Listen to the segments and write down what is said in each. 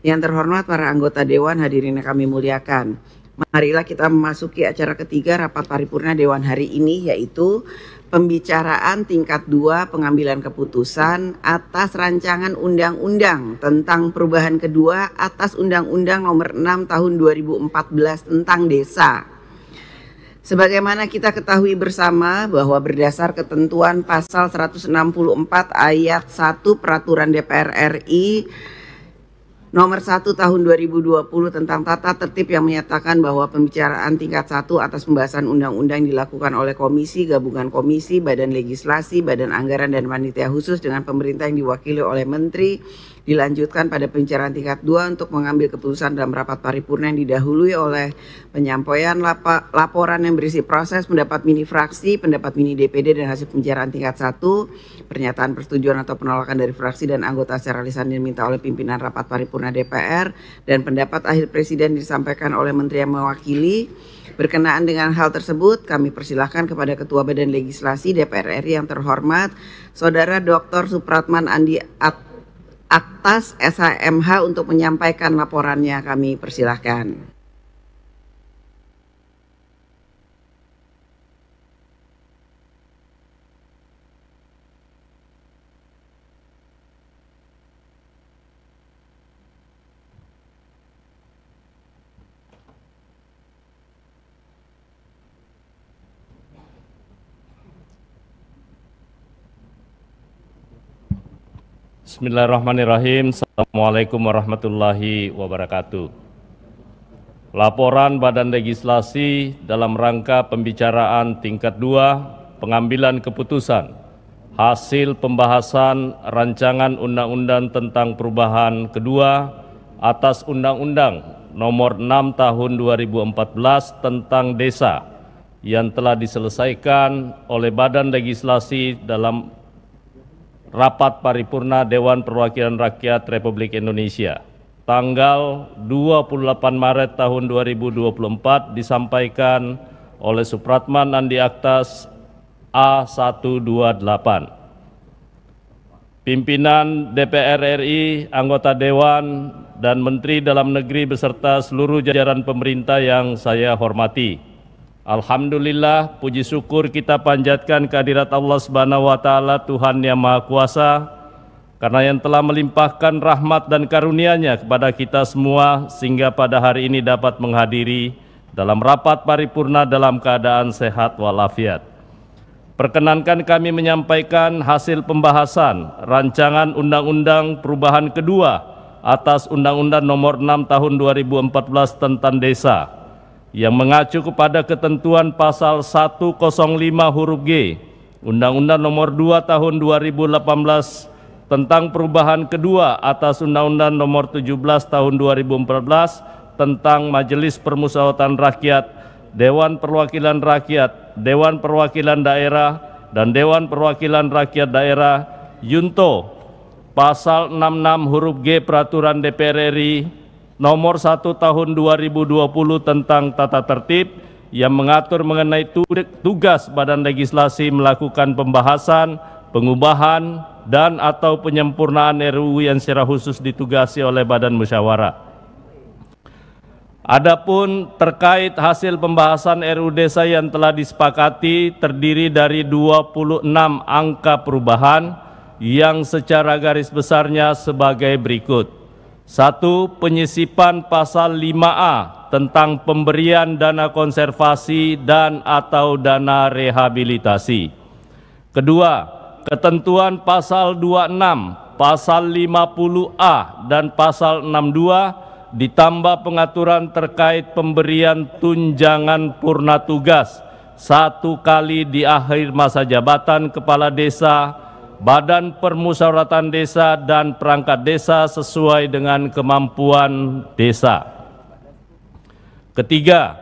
Yang terhormat para anggota Dewan hadirin yang kami muliakan. Marilah kita memasuki acara ketiga rapat paripurna Dewan hari ini yaitu pembicaraan tingkat 2 pengambilan keputusan atas rancangan undang-undang tentang perubahan kedua atas Undang-Undang Nomor 6 Tahun 2014 tentang Desa. Sebagaimana kita ketahui bersama bahwa berdasar ketentuan pasal 164 ayat 1 Peraturan DPR RI Nomor 1 tahun 2020 tentang tata tertib yang menyatakan bahwa pembicaraan tingkat 1 atas pembahasan undang-undang dilakukan oleh komisi, gabungan komisi, badan legislasi, badan anggaran dan panitia khusus dengan pemerintah yang diwakili oleh menteri, dilanjutkan pada pembicaraan tingkat 2 untuk mengambil keputusan dalam rapat paripurna yang didahului oleh penyampaian lapa laporan yang berisi proses pendapat mini fraksi, pendapat mini DPD dan hasil pembicaraan tingkat 1, pernyataan persetujuan atau penolakan dari fraksi dan anggota secara lisan diminta oleh pimpinan rapat paripurna DPR dan pendapat akhir presiden disampaikan oleh menteri yang mewakili. Berkenaan dengan hal tersebut, kami persilahkan kepada Ketua Badan Legislasi DPR RI yang terhormat, Saudara Dr. Supratman Andi At atas SHMH untuk menyampaikan laporannya kami persilahkan. Bismillahirrahmanirrahim. Assalamualaikum warahmatullahi wabarakatuh. Laporan Badan Legislasi dalam rangka pembicaraan tingkat 2 pengambilan keputusan hasil pembahasan rancangan undang-undang tentang perubahan kedua atas Undang-Undang Nomor 6 Tahun 2014 tentang Desa yang telah diselesaikan oleh Badan Legislasi dalam rapat paripurna Dewan Perwakilan Rakyat Republik Indonesia tanggal 28 Maret tahun 2024 disampaikan oleh Supratman Andi Aktas A128. Pimpinan DPR RI, anggota Dewan, dan Menteri Dalam Negeri beserta seluruh jajaran pemerintah yang saya hormati. Alhamdulillah puji syukur kita panjatkan kehadirat Allah Subhanahu wa taala Tuhan yang Maha Kuasa karena yang telah melimpahkan rahmat dan karunia-Nya kepada kita semua sehingga pada hari ini dapat menghadiri dalam rapat paripurna dalam keadaan sehat walafiat. Perkenankan kami menyampaikan hasil pembahasan rancangan undang-undang perubahan kedua atas Undang-Undang Nomor 6 Tahun 2014 tentang Desa yang mengacu kepada ketentuan pasal 105 huruf G Undang-Undang Nomor 2 Tahun 2018 tentang perubahan kedua atas Undang-Undang Nomor 17 Tahun 2014 tentang Majelis Permusyawaratan Rakyat, Dewan Perwakilan Rakyat, Dewan Perwakilan Daerah dan Dewan Perwakilan Rakyat Daerah Yunto Pasal 66 huruf G Peraturan DPR RI nomor 1 tahun 2020 tentang tata tertib yang mengatur mengenai tugas badan legislasi melakukan pembahasan, pengubahan, dan atau penyempurnaan RUU yang secara khusus ditugasi oleh badan musyawarah. Adapun terkait hasil pembahasan RUU Desa yang telah disepakati terdiri dari 26 angka perubahan yang secara garis besarnya sebagai berikut. Satu, penyisipan pasal 5A tentang pemberian dana konservasi dan atau dana rehabilitasi. Kedua, ketentuan pasal 26, pasal 50A dan pasal 62 ditambah pengaturan terkait pemberian tunjangan purna tugas satu kali di akhir masa jabatan kepala desa badan permusyawaratan desa dan perangkat desa sesuai dengan kemampuan desa. Ketiga,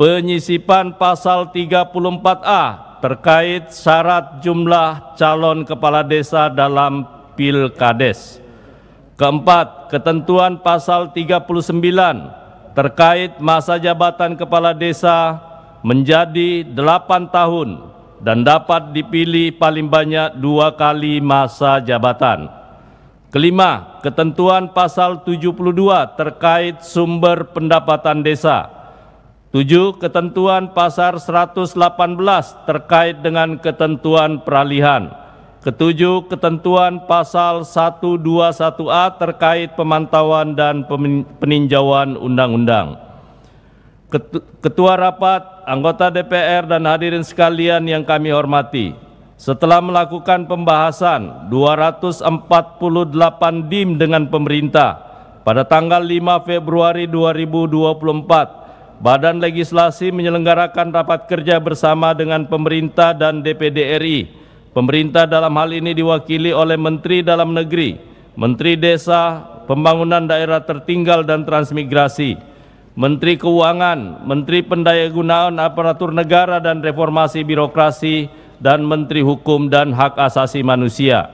penyisipan pasal 34A terkait syarat jumlah calon kepala desa dalam Pilkades. Keempat, ketentuan pasal 39 terkait masa jabatan kepala desa menjadi 8 tahun dan dapat dipilih paling banyak dua kali masa jabatan. Kelima, ketentuan pasal 72 terkait sumber pendapatan desa. Tujuh, ketentuan Pasal 118 terkait dengan ketentuan peralihan. Ketujuh, ketentuan pasal 121A terkait pemantauan dan peninjauan undang-undang. Ketua Rapat, anggota DPR dan hadirin sekalian yang kami hormati, setelah melakukan pembahasan 248 DIM dengan pemerintah pada tanggal 5 Februari 2024, Badan Legislasi menyelenggarakan rapat kerja bersama dengan pemerintah dan DPD RI. Pemerintah dalam hal ini diwakili oleh Menteri Dalam Negeri, Menteri Desa, Pembangunan Daerah Tertinggal dan Transmigrasi, Menteri Keuangan, Menteri Pendayagunaan Aparatur Negara dan Reformasi Birokrasi, dan Menteri Hukum dan Hak Asasi Manusia.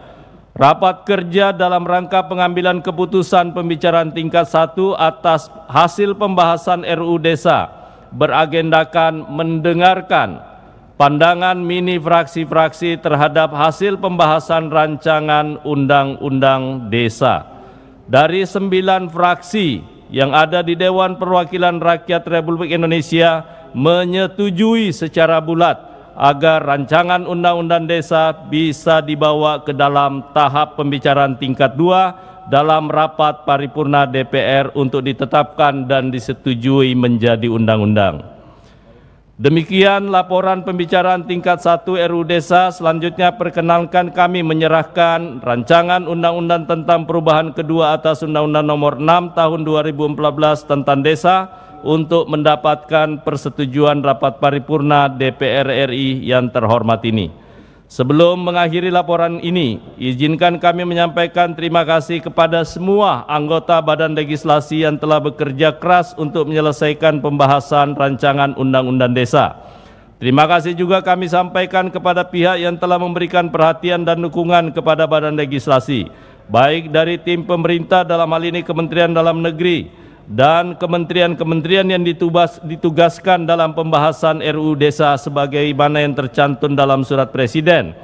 Rapat kerja dalam rangka pengambilan keputusan pembicaraan tingkat satu atas hasil pembahasan RU Desa beragendakan mendengarkan pandangan mini fraksi-fraksi terhadap hasil pembahasan rancangan Undang-Undang Desa. Dari sembilan fraksi yang ada di Dewan Perwakilan Rakyat Republik Indonesia menyetujui secara bulat agar rancangan undang-undang desa bisa dibawa ke dalam tahap pembicaraan tingkat dua dalam rapat paripurna DPR untuk ditetapkan dan disetujui menjadi undang-undang. Demikian laporan pembicaraan tingkat 1 RU Desa. Selanjutnya perkenalkan kami menyerahkan rancangan undang-undang tentang perubahan kedua atas Undang-Undang Nomor 6 Tahun 2014 tentang Desa untuk mendapatkan persetujuan rapat paripurna DPR RI yang terhormat ini. Sebelum mengakhiri laporan ini, izinkan kami menyampaikan terima kasih kepada semua anggota Badan Legislasi yang telah bekerja keras untuk menyelesaikan pembahasan rancangan Undang-Undang Desa. Terima kasih juga kami sampaikan kepada pihak yang telah memberikan perhatian dan dukungan kepada Badan Legislasi, baik dari tim pemerintah dalam hal ini Kementerian Dalam Negeri, dan kementerian-kementerian yang ditubas, ditugaskan dalam pembahasan RUU Desa sebagai sebagaimana yang tercantum dalam surat Presiden,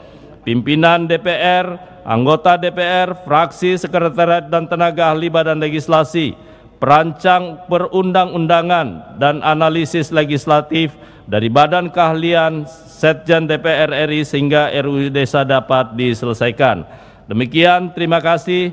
pimpinan DPR, anggota DPR, fraksi, sekretariat dan tenaga ahli badan legislasi, perancang perundang-undangan dan analisis legislatif dari Badan Keahlian Setjen DPR RI sehingga RUU Desa dapat diselesaikan. Demikian, terima kasih.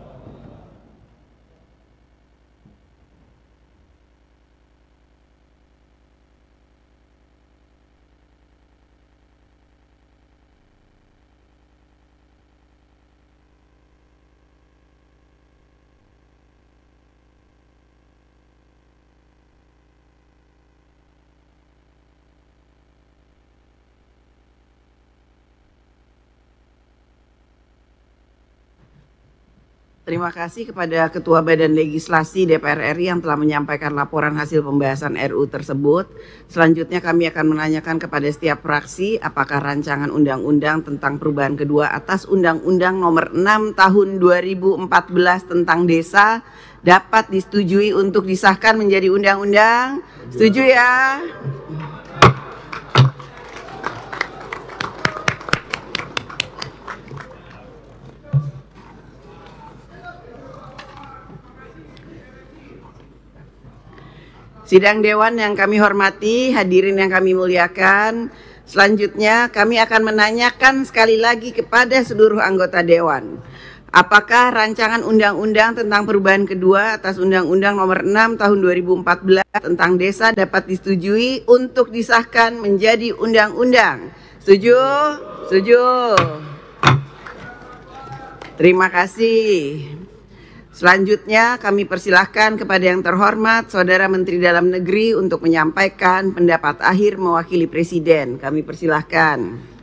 Terima kasih kepada Ketua Badan Legislasi DPR RI yang telah menyampaikan laporan hasil pembahasan RU tersebut. Selanjutnya kami akan menanyakan kepada setiap fraksi apakah rancangan undang-undang tentang perubahan kedua atas Undang-Undang Nomor 6 Tahun 2014 tentang Desa dapat disetujui untuk disahkan menjadi undang-undang. Setuju ya? Sidang Dewan yang kami hormati, hadirin yang kami muliakan, selanjutnya kami akan menanyakan sekali lagi kepada seluruh anggota Dewan. Apakah rancangan undang-undang tentang perubahan kedua atas Undang-Undang Nomor 6 Tahun 2014 tentang Desa dapat disetujui untuk disahkan menjadi undang-undang? Setuju? Setuju. Terima kasih. Selanjutnya kami persilahkan kepada yang terhormat Saudara Menteri Dalam Negeri untuk menyampaikan pendapat akhir mewakili Presiden. Kami persilahkan.